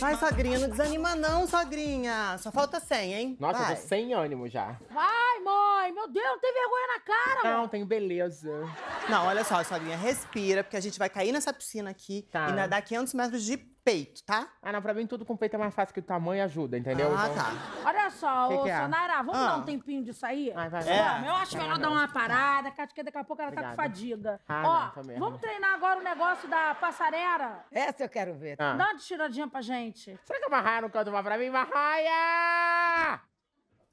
Vai sogrinha, não desanima não, sogrinha. Só falta 100, hein? Nossa, Vai. eu tô sem ânimo já. Vai, mãe. Meu Deus, não tem vergonha na cara, Não, mãe. tenho beleza. Não, olha só, sogrinha, respira, porque a gente vai cair nessa piscina aqui Tá. e nadar 500 metros de peito, tá? Ah, não, pra mim tudo com peito é mais fácil que o tamanho ajuda, entendeu? Ah, então... tá. Olha só, que ô, é? Sonara, vamos ah. dar um ah. tempinho disso aí? Ah vai, vai. É. eu acho melhor dar uma parada, que acho que daqui a pouco ela tá com fadiga. Ah, Ó, não, vamos treinar agora o negócio da passarela? Essa eu quero ver. Ah. Dá uma tiradinha pra gente. Será que a Marraia não canta uma pra mim? Marraia!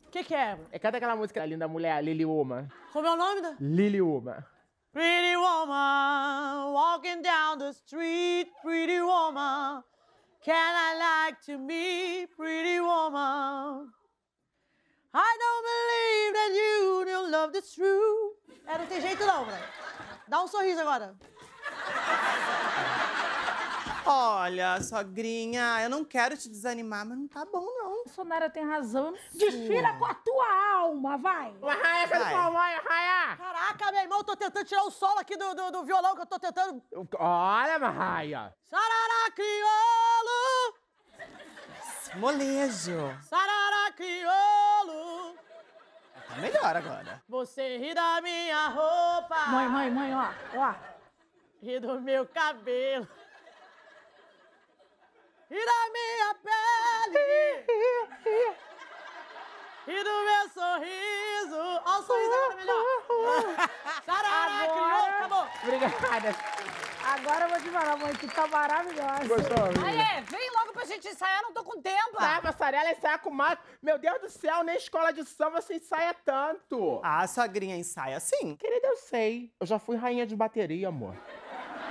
O que que é? é? aquela música da linda mulher, Lily Uma. Como é o nome da? Lily Uma. Pretty woman, walking down the street, pretty woman. Can I like to me, pretty woman? I don't believe that you don't love the true. É, não tem jeito não, velho. Dá um sorriso agora. Olha, sogrinha, eu não quero te desanimar, mas não tá bom Bolsonaro tem razão. Desfila com a tua alma, vai! Arraia, cadê tua mãe, arraia? Caraca, meu irmão, eu tô tentando tirar o solo aqui do, do, do violão que eu tô tentando. Olha, Marraia! Sarará criolo. Molejo! Sarará criolo. Tá melhor agora. Você ri da minha roupa! Mãe, mãe, mãe, ó, ó. Ri do meu cabelo! Ri da minha pele! e do meu sorriso. Olha o sorriso é agora melhor. Sarará, criou, acabou. Obrigada. Agora eu vou te falar, mãe, que tá maravilhosa. Gostou, Aê, é, vem logo pra gente ensaiar, não tô com tempo. Ah, passarela, ensaiar com mato. Meu Deus do céu, nem escola de samba você ensaia tanto. Ah, sogrinha ensaia sim. Querida, eu sei. Eu já fui rainha de bateria, amor.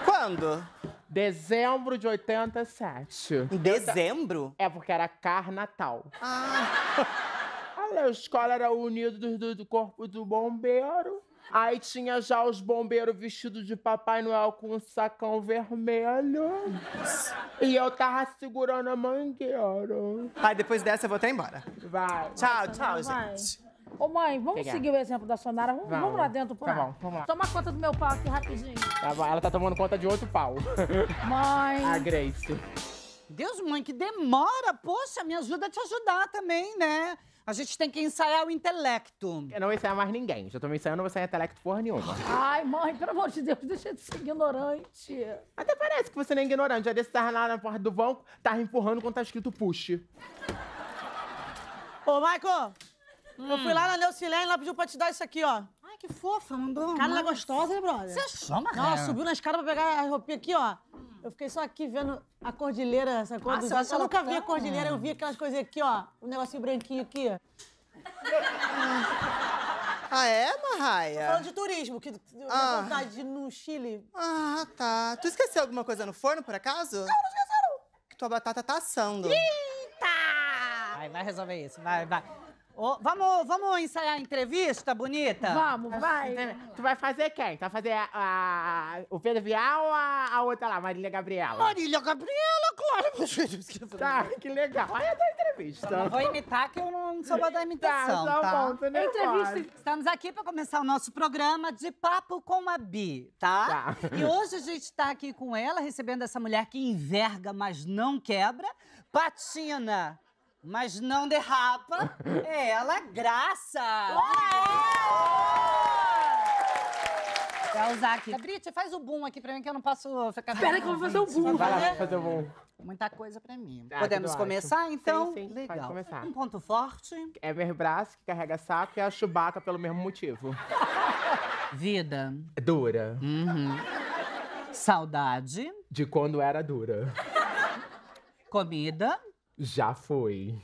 Quando? Dezembro de 87. Em dezembro? É, porque era Carnatal. Ah escola. A escola era unida do, do, do corpo do bombeiro. Aí tinha já os bombeiros vestidos de Papai Noel com um sacão vermelho. E eu tava segurando a mangueira. Aí depois dessa eu vou até embora. Vai. Tchau, tchau, gente. Ô mãe, vamos seguir o exemplo da Sonara? Vamos, vamos. vamos lá dentro pô. Tá bom, vamos lá. Toma conta do meu pau aqui rapidinho. Tá bom, ela tá tomando conta de outro pau. Mãe. A Grace. Deus, mãe, que demora. Poxa, me ajuda a te ajudar também, né? A gente tem que ensaiar o intelecto. Eu não vou ensaiar mais ninguém. Já tô me ensaiando, não vou ensaiar intelecto porra nenhuma. Ai, mãe, pelo amor de Deus, deixa de ser ignorante. Até parece que você não é ignorante. Já desse tava lá na porta do banco, tava empurrando quando tá escrito push. Ô, Michael, hum. eu fui lá na Neucilene, ela pediu pra te dar isso aqui, ó. Ai, que fofa, mandou. Cara, ela é gostosa, né, brother? Você achou, é Marcão? Ela subiu na escada pra pegar a roupinha aqui, ó. Eu fiquei só aqui vendo a cordilheira, essa cor Nossa, ah, dos... Eu, nunca vi a cordilheira, eu vi aquelas coisas aqui, ó. Um negocinho branquinho aqui. Ah, é, Marraia? Falando de turismo, que ah. vontade no Chile. Ah, tá. Tu esqueceu alguma coisa no forno, por acaso? Não, não esqueceram. Que tua batata tá assando. Eita! Vai, vai resolver isso. Vai, vai. Oh, vamos, vamos ensaiar a entrevista, bonita? Vamos, vai. Né? Tu vai fazer quem? Tu vai fazer a, a, o Pedro Vial ou a, a, outra lá, Marília Gabriela? Marília Gabriela, claro. Tá, que legal. Aí eu dou entrevista. Eu vou imitar que eu não sou boa da tá, imitação, tá? tá? Bom, entrevista. Estamos aqui para começar o nosso programa de Papo com a Bi, tá? tá. E hoje a gente está aqui com ela, recebendo essa mulher que enverga, mas não quebra, Patina mas não derrapa, é ela graça. Vai usar aqui. Brit, faz o boom aqui pra mim que eu não posso ficar... Espera que eu vou fazer o boom. Vai lá, fazer o boom. Muita coisa pra mim. Tá, Podemos começar, então? Sim, sim, Legal. Pode começar. Um ponto forte. É meu braço que carrega saco e a Chewbacca pelo mesmo motivo. Vida. Dura. Uhum. Saudade. De quando era dura. Comida. Já foi.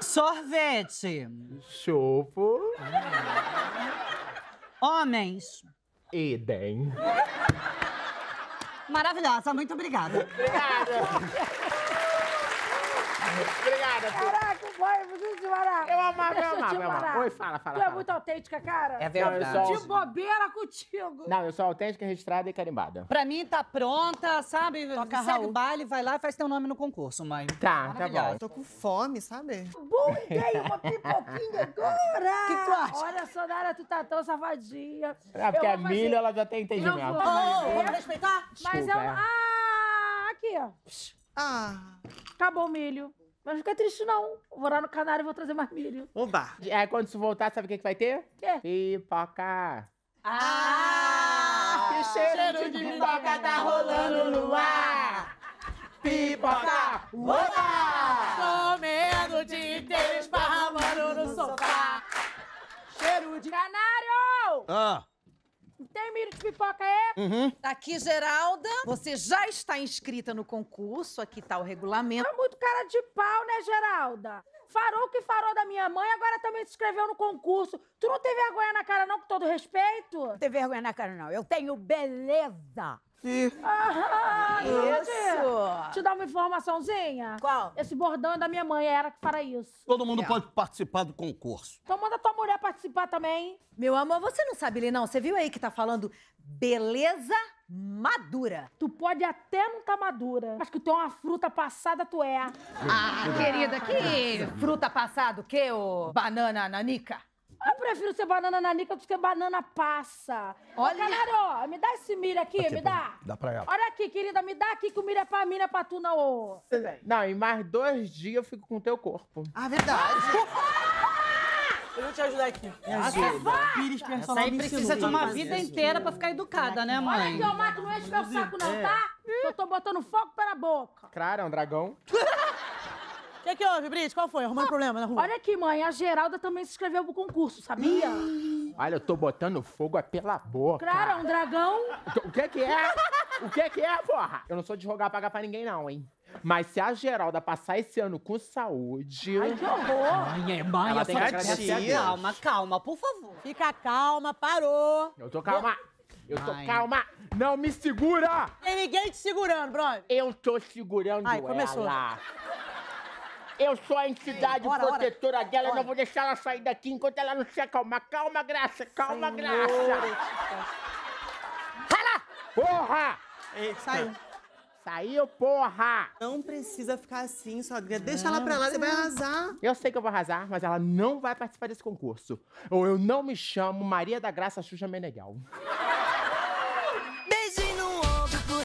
Sorvete. Chopo. Homens. Eden. Maravilhosa, muito obrigada. Obrigada. obrigada foi, eu preciso te Eu amava, eu amava, eu amava. Oi, fala, fala. Tu é fala. é muito autêntica, cara. É verdade. eu De bobeira contigo. Não, eu sou autêntica, registrada e carimbada. Pra mim tá pronta, sabe? Toca Segue o baile, vai lá e faz teu nome no concurso, mãe. Tá, tá bom. Tô com fome, sabe? Boa ideia, uma pipoquinha agora. Que tu acha? Olha, Sonara, tu tá tão safadinha. É, porque a milho, ela já tem entendimento. Eu oh, respeitar? Mas Desculpa, eu... É. Ah, aqui, ó. Ah. Acabou o milho. Mas não fica triste, não. vou lá no canário e vou trazer mais milho. Oba! É, quando isso voltar, sabe o que, que vai ter? Quê? É. Pipoca. Ah! Que cheiro, cheiro de, de pipoca tá rolando no ar! Pipoca! Oba! Comendo de dia inteiro, esparramando no sofá! Cheiro de canário! Ah! Tem milho de pipoca, é? Uhum. Aqui, Geralda, você já está inscrita no concurso, aqui tá o regulamento. É muito cara de pau, né, Geralda? farou o que farou da minha mãe, agora também se inscreveu no concurso. Tu não tem vergonha na cara, não, com todo respeito? Não tem vergonha na cara, não. Eu tenho beleza. Ih. Ah, isso! Te dar uma informaçãozinha? Qual? Esse bordão é da minha mãe, era que fará isso. Todo mundo é. pode participar do concurso. Então manda tua mulher participar também. Meu amor, você não sabe ler, não. Você viu aí que tá falando beleza madura. Tu pode até não estar tá madura, mas que tu é uma fruta passada, tu é. Ah, querida, que fruta passada o quê, ô banana nanica? Eu prefiro ser banana nanica do que banana passa. Olha. Canário, me dá esse milho aqui, aqui me dá. Dá pra ela. Olha aqui, querida, me dá aqui que o milho é pra mim, não é pra tu, não. Não, em mais dois dias eu fico com o teu corpo. Ah, verdade. Eu vou te ajudar aqui. Me ajuda. Pires personal Essa aí precisa de uma vida inteira pra ficar educada, né, mãe? Olha aqui, ô Mato, não enche meu saco não, é. tá? Eu tô botando fogo pela boca. Claro, é um dragão. O que, que houve, Brit? Qual foi? Arrumando ah, problema na rua? Olha aqui, mãe, a Geralda também se inscreveu pro concurso, sabia? Olha, eu tô botando fogo é pela boca. Claro, é um dragão. O que é que é? O que é que é, porra? Eu não sou de rogar pagar pra ninguém, não, hein? Mas se a Geralda passar esse ano com saúde. Ai, que horror! Mãe, é mãe, ela tem que Calma, calma, por favor. Fica calma, parou. Eu tô calma. Eu tô Ai. calma. Não me segura! Tem ninguém te segurando, brother. Eu tô segurando Ai, começou. ela. Eu sou a entidade bora, protetora bora. dela, não vou deixar ela sair daqui enquanto ela não se acalmar. Calma, graça, calma, Senhor, graça. Cala! Porra! Saiu. Saiu, porra! Não precisa ficar assim, sogra. Deixa não, ela pra lá, você vai arrasar. Eu sei que eu vou arrasar, mas ela não vai participar desse concurso. Ou eu não me chamo Maria da Graça Xuxa Meneghel.